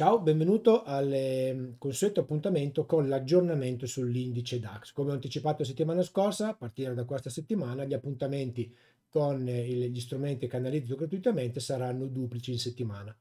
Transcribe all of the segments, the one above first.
Ciao, benvenuto al ehm, consueto appuntamento con l'aggiornamento sull'indice DAX. Come ho anticipato settimana scorsa, a partire da questa settimana gli appuntamenti con eh, gli strumenti che analizzo gratuitamente saranno duplici in settimana.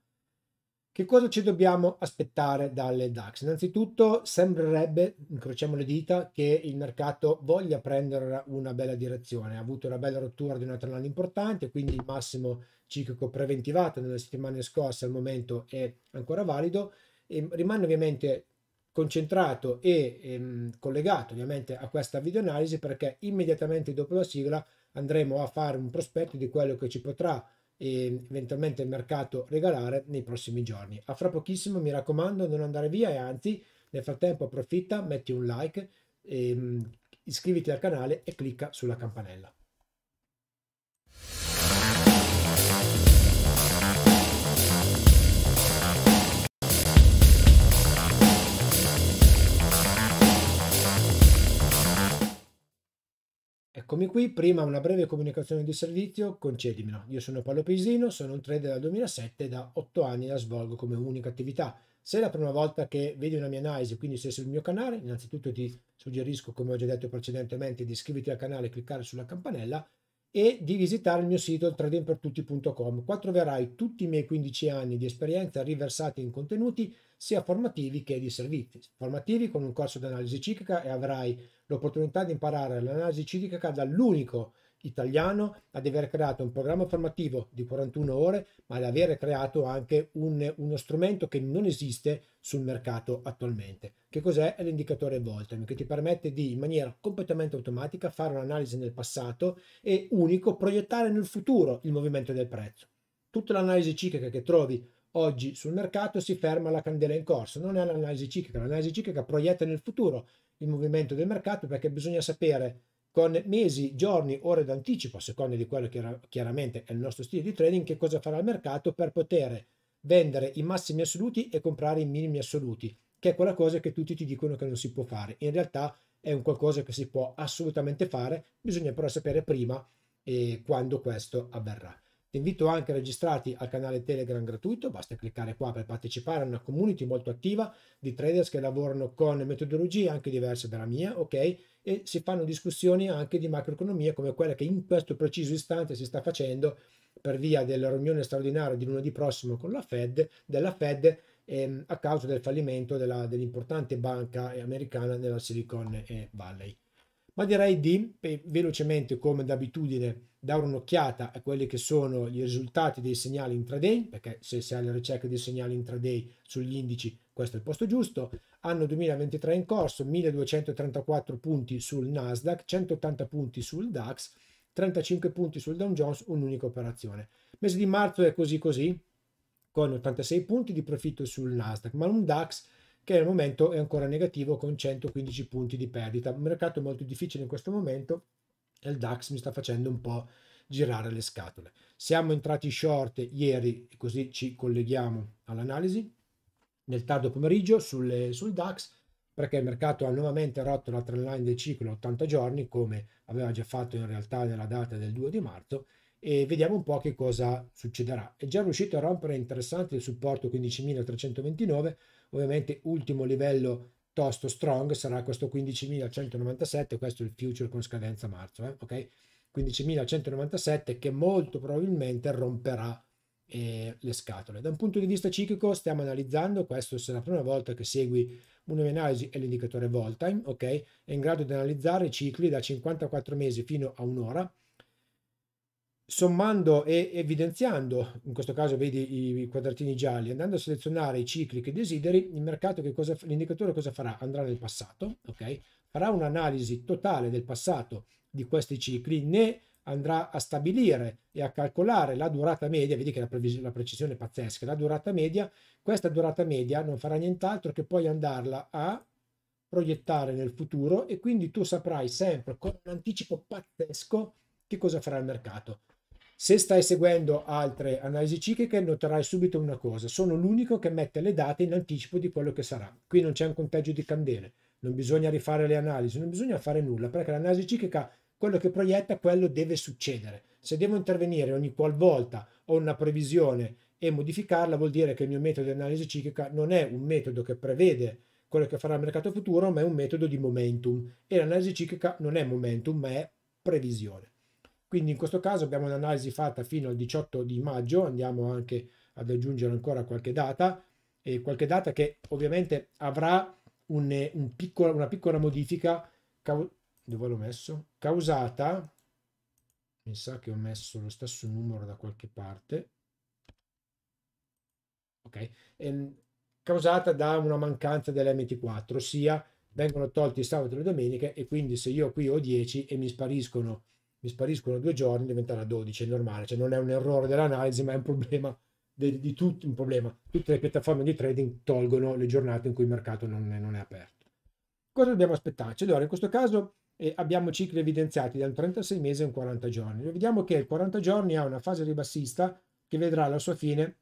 Che cosa ci dobbiamo aspettare dalle DAX? Innanzitutto sembrerebbe, incrociamo le dita, che il mercato voglia prendere una bella direzione. Ha avuto una bella rottura di una trend importante, quindi il massimo ciclico preventivato nelle settimane scorse al momento è ancora valido. E ehm, rimane ovviamente concentrato e ehm, collegato ovviamente a questa videoanalisi perché immediatamente dopo la sigla andremo a fare un prospetto di quello che ci potrà e eventualmente il mercato regalare nei prossimi giorni. A fra pochissimo, mi raccomando, non andare via e anzi, nel frattempo approfitta, metti un like, e, ehm, iscriviti al canale e clicca sulla campanella. Eccomi qui, prima una breve comunicazione di servizio, concedimelo. Io sono Paolo Pesino, sono un trader dal 2007 e da 8 anni la svolgo come unica attività. Se è la prima volta che vedi una mia analisi, quindi sei sul mio canale, innanzitutto ti suggerisco, come ho già detto precedentemente, di iscriverti al canale e cliccare sulla campanella e di visitare il mio sito tradingpertutti.com. Qua troverai tutti i miei 15 anni di esperienza riversati in contenuti sia formativi che di servizi. Formativi con un corso di analisi ciclica e avrai l'opportunità di imparare l'analisi ciclica dall'unico italiano ad aver creato un programma formativo di 41 ore, ma ad aver creato anche un, uno strumento che non esiste sul mercato attualmente. Che cos'è? È l'indicatore Voltami, che ti permette di, in maniera completamente automatica, fare un'analisi nel passato e, unico, proiettare nel futuro il movimento del prezzo. Tutta l'analisi ciclica che trovi oggi sul mercato si ferma alla candela in corso, non è l'analisi ciclica, l'analisi ciclica proietta nel futuro il movimento del mercato perché bisogna sapere con mesi, giorni, ore d'anticipo, a seconda di quello che era, chiaramente è il nostro stile di trading, che cosa farà il mercato per poter vendere i massimi assoluti e comprare i minimi assoluti, che è quella cosa che tutti ti dicono che non si può fare. In realtà è un qualcosa che si può assolutamente fare, bisogna però sapere prima e eh, quando questo avverrà. Ti invito anche a registrarti al canale Telegram gratuito, basta cliccare qua per partecipare a una community molto attiva di traders che lavorano con metodologie anche diverse dalla mia, ok? E si fanno discussioni anche di macroeconomia come quella che in questo preciso istante si sta facendo per via della riunione straordinaria di lunedì prossimo con la Fed, della Fed ehm, a causa del fallimento dell'importante banca americana nella Silicon eh, Valley ma direi di velocemente come d'abitudine dare un'occhiata a quelli che sono i risultati dei segnali intraday, perché se si ha la ricerca dei segnali intraday sugli indici questo è il posto giusto, anno 2023 in corso, 1234 punti sul Nasdaq, 180 punti sul DAX, 35 punti sul Dow Jones, un'unica operazione. mese di marzo è così così, con 86 punti di profitto sul Nasdaq, ma un DAX che al momento è ancora negativo con 115 punti di perdita. Un mercato molto difficile in questo momento e il DAX mi sta facendo un po' girare le scatole. Siamo entrati short ieri, così ci colleghiamo all'analisi, nel tardo pomeriggio sulle, sul DAX, perché il mercato ha nuovamente rotto la trend line del ciclo 80 giorni, come aveva già fatto in realtà nella data del 2 di marzo, e vediamo un po' che cosa succederà. È già riuscito a rompere interessante il supporto 15.329, ovviamente ultimo livello tosto strong sarà questo 15.197, questo è il future con scadenza marzo, eh? ok? 15.197 che molto probabilmente romperà eh, le scatole. Da un punto di vista ciclico stiamo analizzando, questo è la prima volta che segui un'analisi e l'indicatore Voltime, ok? È in grado di analizzare i cicli da 54 mesi fino a un'ora, sommando e evidenziando, in questo caso vedi i quadratini gialli, andando a selezionare i cicli che desideri, il mercato che cosa, l'indicatore cosa farà? Andrà nel passato, ok? Farà un'analisi totale del passato di questi cicli, ne andrà a stabilire e a calcolare la durata media, vedi che la, previs- la precisione è pazzesca, la durata media, questa durata media non farà nient'altro che poi andarla a proiettare nel futuro e quindi tu saprai sempre con un anticipo pazzesco che cosa farà il mercato. Se stai seguendo altre analisi cicliche noterai subito una cosa, sono l'unico che mette le date in anticipo di quello che sarà. Qui non c'è un conteggio di candele, non bisogna rifare le analisi, non bisogna fare nulla, perché l'analisi ciclica quello che proietta, quello deve succedere. Se devo intervenire ogni qualvolta ho una previsione e modificarla, vuol dire che il mio metodo di analisi ciclica non è un metodo che prevede quello che farà il mercato futuro, ma è un metodo di momentum. E l'analisi ciclica non è momentum, ma è previsione. Quindi in questo caso abbiamo un'analisi fatta fino al 18 di maggio, andiamo anche ad aggiungere ancora qualche data, e qualche data che ovviamente avrà un, un piccola, una piccola modifica dove l'ho messo? causata, mi sa che ho messo lo stesso numero da qualche parte, ok, ehm, causata da una mancanza dell'MT4, ossia vengono tolti il sabato e le domeniche e quindi se io qui ho 10 e mi spariscono mi spariscono due giorni, diventerà 12, è normale, cioè non è un errore dell'analisi, ma è un problema di, di tutto un problema. Tutte le piattaforme di trading tolgono le giornate in cui il mercato non è, non è aperto. Cosa dobbiamo aspettarci? Cioè, allora, in questo caso eh, abbiamo cicli evidenziati da un 36 mesi a un 40 giorni. Vediamo che il 40 giorni ha una fase ribassista che vedrà la sua fine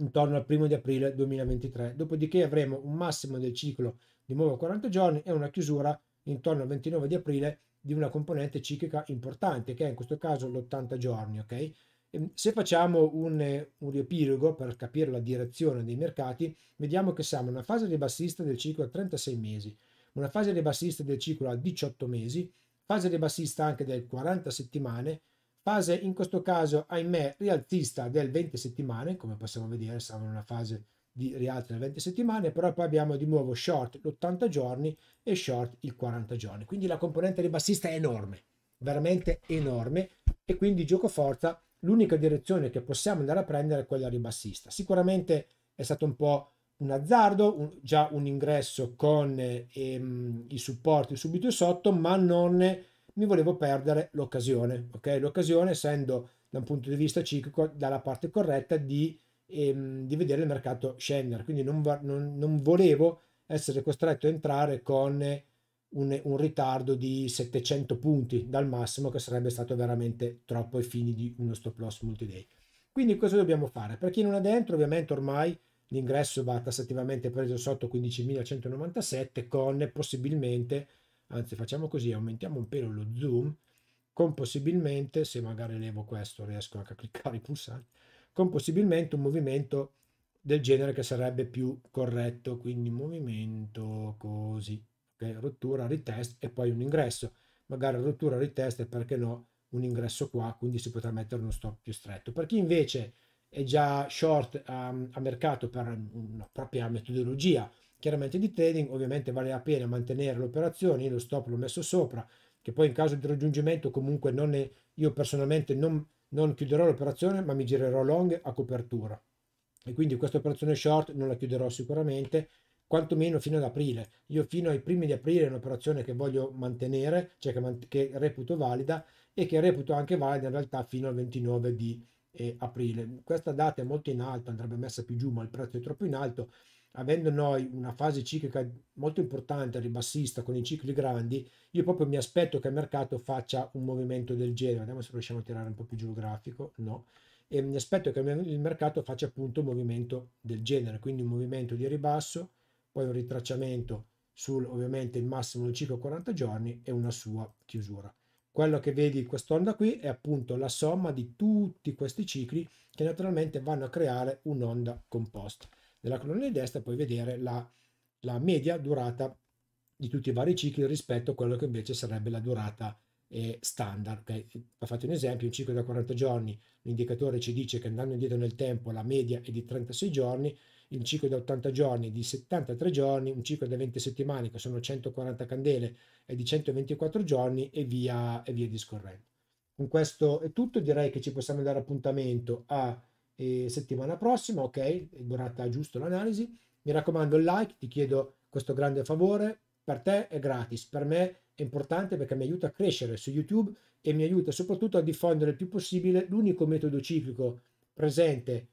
intorno al primo di aprile 2023, dopodiché avremo un massimo del ciclo di nuovo 40 giorni e una chiusura intorno al 29 di aprile di una componente ciclica importante, che è in questo caso l'80 giorni, ok? Mm, se facciamo un, eh, un, riepilogo per capire la direzione dei mercati, vediamo che siamo in una fase ribassista del ciclo a 36 mesi, una fase ribassista del ciclo a 18 mesi, fase ribassista anche del 40 settimane, fase in questo caso, ahimè, rialzista del 20 settimane, come possiamo vedere siamo in una fase di rialzo nelle 20 settimane, però poi abbiamo di nuovo short l'80 giorni e short il 40 giorni. Quindi la componente ribassista è enorme, veramente enorme e quindi gioco forza l'unica direzione che possiamo andare a prendere è quella ribassista. Sicuramente è stato un po' un azzardo, un, già un ingresso con ehm, i supporti subito sotto, ma non mi volevo perdere l'occasione, ok? L'occasione essendo da un punto di vista ciclico dalla parte corretta di e ehm, di vedere il mercato scendere. Quindi non, non, non volevo essere costretto a entrare con un, un, ritardo di 700 punti dal massimo, che sarebbe stato veramente troppo ai fini di uno stop loss multi-day. Quindi cosa dobbiamo fare? Per chi non è dentro, ovviamente ormai l'ingresso va tassativamente preso sotto 15.197 con possibilmente, anzi facciamo così, aumentiamo un pelo lo zoom, con possibilmente, se magari levo questo riesco anche a cliccare i pulsanti, con possibilmente un movimento del genere che sarebbe più corretto, quindi movimento così, okay? rottura, retest e poi un ingresso, magari rottura, retest e perché no un ingresso qua, quindi si potrà mettere uno stop più stretto. Per chi invece è già short a, ehm, a mercato per una propria metodologia, chiaramente di trading, ovviamente vale la pena mantenere l'operazione, io lo stop l'ho messo sopra, che poi in caso di raggiungimento comunque non è, io personalmente non non chiuderò l'operazione ma mi girerò long a copertura e quindi questa operazione short non la chiuderò sicuramente quantomeno fino ad aprile io fino ai primi di aprile è un'operazione che voglio mantenere cioè che, che, reputo valida e che reputo anche valida in realtà fino al 29 di eh, aprile questa data è molto in alto andrebbe messa più giù ma il prezzo è troppo in alto avendo noi una fase ciclica molto importante ribassista con i cicli grandi, io proprio mi aspetto che il mercato faccia un movimento del genere. Vediamo se riusciamo a tirare un po' più giù il grafico, no? E mi aspetto che il mercato faccia appunto un movimento del genere, quindi un movimento di ribasso, poi un ritracciamento sul ovviamente il massimo del ciclo 40 giorni e una sua chiusura. Quello che vedi quest'onda qui è appunto la somma di tutti questi cicli che naturalmente vanno a creare un'onda composta della colonna di destra e poi vedere la, la, media durata di tutti i vari cicli rispetto a quello che invece sarebbe la durata eh, standard. Okay? Ho fatto un esempio, un ciclo da 40 giorni, l'indicatore ci dice che andando indietro nel tempo la media è di 36 giorni, un ciclo da 80 giorni di 73 giorni, un ciclo da 20 settimane che sono 140 candele è di 124 giorni e via, e via discorrendo. Con questo è tutto, direi che ci possiamo dare appuntamento a e settimana prossima, ok, durata giusto l'analisi. Mi raccomando il like, ti chiedo questo grande favore, per te è gratis, per me è importante perché mi aiuta a crescere su YouTube e mi aiuta soprattutto a diffondere il più possibile l'unico metodo ciclico presente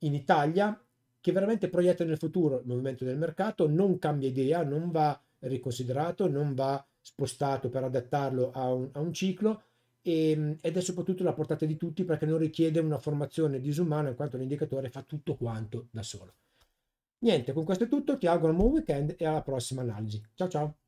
in Italia che veramente proietta nel futuro il movimento del mercato, non cambia idea, non va riconsiderato, non va spostato per adattarlo a un, a un ciclo, e, ehm, ed è soprattutto la portata di tutti perché non richiede una formazione disumana in quanto l'indicatore fa tutto quanto da solo. Niente, con questo è tutto, ti auguro un buon weekend e alla prossima analisi. Ciao ciao!